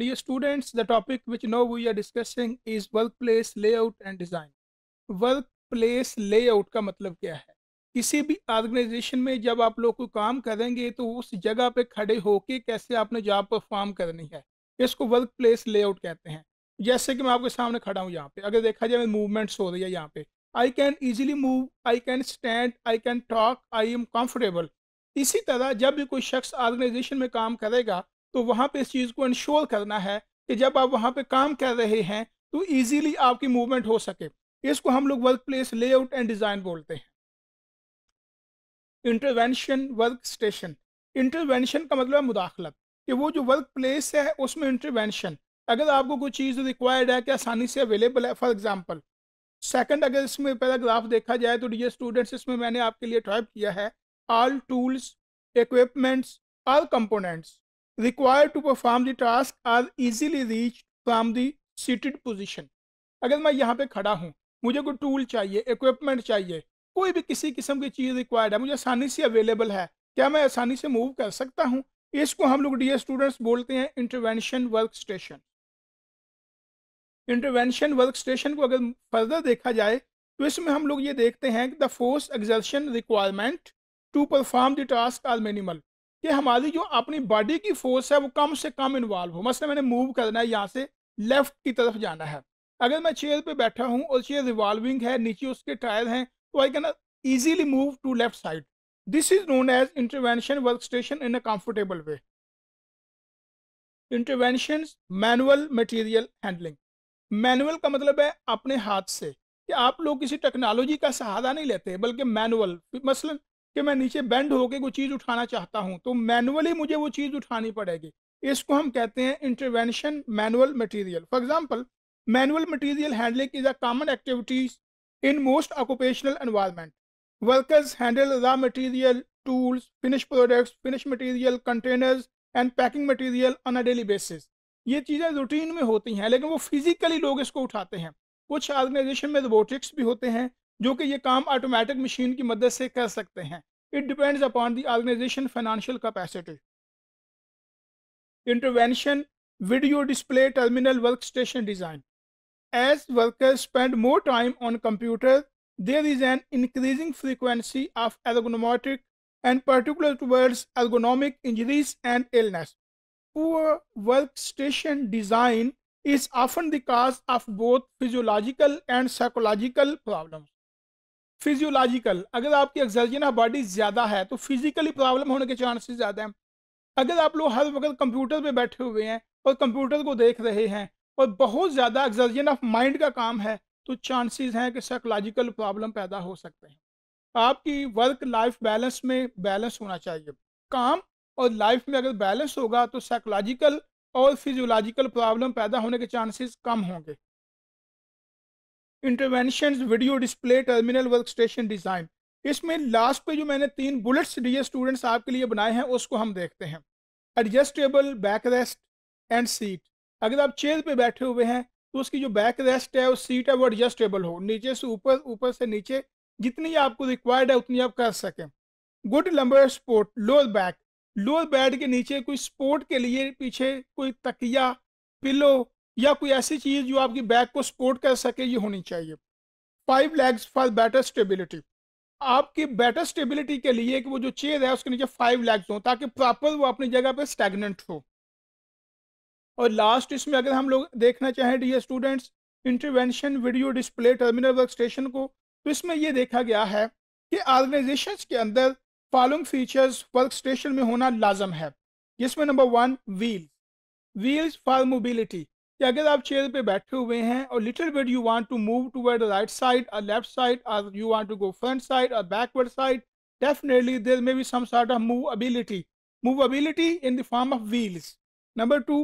Dear students, the topic which now we are discussing is workplace layout and design. Workplace layout का मतलब क्या है किसी भी ऑर्गेनाइजेशन में जब आप लोग को काम करेंगे तो उस जगह पे खड़े होके कैसे आपने जॉब परफॉर्म करनी है इसको वर्क प्लेस लेआउट कहते हैं जैसे कि मैं आपके सामने खड़ा हूँ यहाँ पे अगर देखा जाए मूवमेंट्स हो रही है यहाँ पे I can easily move I can stand I can talk I am comfortable इसी तरह जब भी कोई शख्स ऑर्गेनाइजेशन में काम करेगा तो वहाँ पे इस चीज़ को इंश्योर करना है कि जब आप वहाँ पे काम कर रहे हैं तो इजीली आपकी मूवमेंट हो सके इसको हम लोग work place layout and design बोलते हैं इंटरवेंशन वर्क स्टेशन इंटरवेंशन का मतलब है मुदाखलत कि वो जो वर्क प्लेस है उसमें इंटरवेंशन अगर आपको कोई चीज़ रिक्वायर्ड है कि आसानी से अवेलेबल है फॉर एग्ज़ाम्पल सेकेंड अगर इसमें पैराग्राफ देखा जाए तो डी स्टूडेंट्स इसमें मैंने आपके लिए ट्राइप किया है all tools equipments all components required to perform the task are easily reached from the seated position. अगर मैं यहाँ पे खड़ा हूँ मुझे कोई टूल चाहिए इक्विपमेंट चाहिए कोई भी किसी किस्म की चीज़ रिक्वायर्ड है मुझे आसानी से अवेलेबल है क्या मैं आसानी से मूव कर सकता हूँ इसको हम लोग डी स्टूडेंट्स बोलते हैं intervention work station intervention work station को अगर फर्दर देखा जाए तो इसमें हम लोग ये देखते हैं the force exertion requirement to perform the task are minimal कि हमारी जो अपनी बॉडी की फोर्स है वो कम से कम इन्वॉल्व हो मसला मैंने मूव करना है यहाँ से लेफ्ट की तरफ जाना है अगर मैं चेयर पे बैठा हूँ और चेयर रिवॉल्विंग है नीचे उसके टायर हैं तो I can easily move to left side this is known as intervention work station in a comfortable way intervention manual material handling manual का मतलब है अपने हाथ से कि आप लोग किसी टेक्नोलॉजी का सहारा नहीं लेते बल्कि मैनुअल मसलन कि मैं नीचे बेंड होके कोई चीज़ उठाना चाहता हूँ तो मैनुअली मुझे वो चीज़ उठानी पड़ेगी इसको हम कहते हैं intervention manual material for example manual material handling is a common activities in most occupational environment workers handle raw material tools finish products finish material containers and packing material on a daily basis ये चीज़ें routine में होती हैं लेकिन वो physically लोग इसको उठाते हैं कुछ ऑर्गेनाइजेशन में रोबोटिक्स भी होते हैं जो कि ये काम ऑटोमेटिक मशीन की मदद से कर सकते हैं it depends upon the organisation financial capacity intervention video display terminal work station design as workers spend more time on computer there is an increasing frequency of ergonomic and particular towards ergonomic injuries and illness poor work station design is often the cause of both physiological and psychological problems physiological अगर आपकी oxygen of body ज़्यादा है तो physically problem होने के chances ज़्यादा हैं अगर आप लोग हर वक्त कंप्यूटर पे बैठे हुए हैं और कंप्यूटर को देख रहे हैं और बहुत ज़्यादा एक्सर्जन ऑफ माइंड का काम है तो चांसेस हैं कि साइकोलॉजिकल प्रॉब्लम पैदा हो सकते हैं आपकी वर्क लाइफ बैलेंस में बैलेंस होना चाहिए काम और लाइफ में अगर बैलेंस होगा तो साइकोलॉजिकल और फिजियोलॉजिकल प्रॉब्लम पैदा होने के चांसेस कम होंगे intervention video display terminal work station design इसमें लास्ट पे जो मैंने तीन बुलेट्स डी स्टूडेंट्स आपके लिए बनाए हैं उसको हम देखते हैं adjustable back rest and seat अगर आप चेयर पे बैठे हुए हैं तो उसकी जो बैक रेस्ट है वो सीट है वो एडजस्टेबल हो नीचे से ऊपर ऊपर से नीचे जितनी आपको रिक्वायर्ड है उतनी आप कर सकें good lumbar support lower back lower back के नीचे कोई स्पोर्ट के लिए पीछे कोई तकिया पिलो या कोई ऐसी चीज़ जो आपकी बैक को सपोर्ट कर सके ये होनी चाहिए five legs for better stability आपकी बेटर स्टेबिलिटी के लिए कि वो जो चेयर है उसके नीचे फाइव लेग्स हो ताकि प्रॉपर वो अपनी जगह पे स्टेगनेंट हो और लास्ट इसमें अगर हम लोग देखना चाहें the students intervention video display terminal work station को तो इसमें यह देखा गया है कि ऑर्गेनाइजेशन के अंदर फॉलोइंग फीचर्स वर्क स्टेशन में होना लाजम है जिसमें number one wheel wheels for mobility कि अगर आप चेयर पे बैठे हुए हैं और little bit you want to move to toward right side और लेफ्ट साइड और you want to go front side और backward side definitely there may be some movability movability movability in the form of wheels number two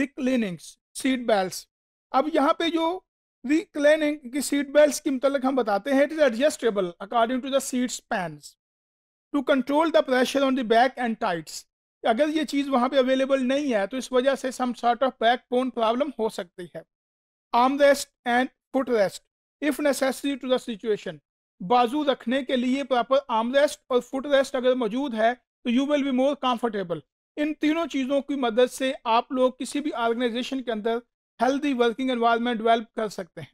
reclinings seat belts अब यहाँ पे जो रिक्लिनिंग की seat belt के मतलब हम बताते हैं it is adjustable according to the seat span to control the pressure on the back and thighs अगर ये चीज़ वहाँ पे अवेलेबल नहीं है तो इस वजह से some sort of backbone problem हो सकती है arm rest and foot rest if necessary to the situation बाजू रखने के लिए प्रॉपर आर्म रेस्ट और फुट रेस्ट अगर मौजूद है तो you will be more comfortable इन तीनों चीज़ों की मदद से आप लोग किसी भी ऑर्गेनाइजेशन के अंदर हेल्दी वर्किंग एनवायरमेंट डिवेल्प कर सकते हैं